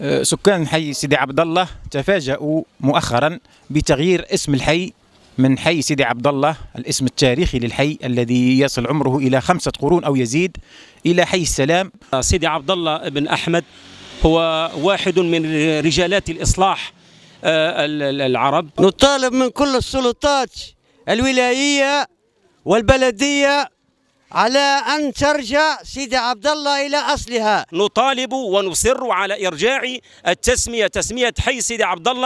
أه، سكان حي سيدي عبد الله تفاجؤوا مؤخرا بتغيير اسم الحي من حي سيدي عبد الله الاسم التاريخي للحي الذي يصل عمره إلى خمسة قرون أو يزيد إلى حي السلام سيدي عبد الله بن أحمد هو واحد من رجالات الإصلاح أه، العرب نطالب من كل السلطات الولايية والبلدية على أن ترجع سيد عبد الله إلى أصلها نطالب ونصر على إرجاع التسمية تسمية حي سيد عبد الله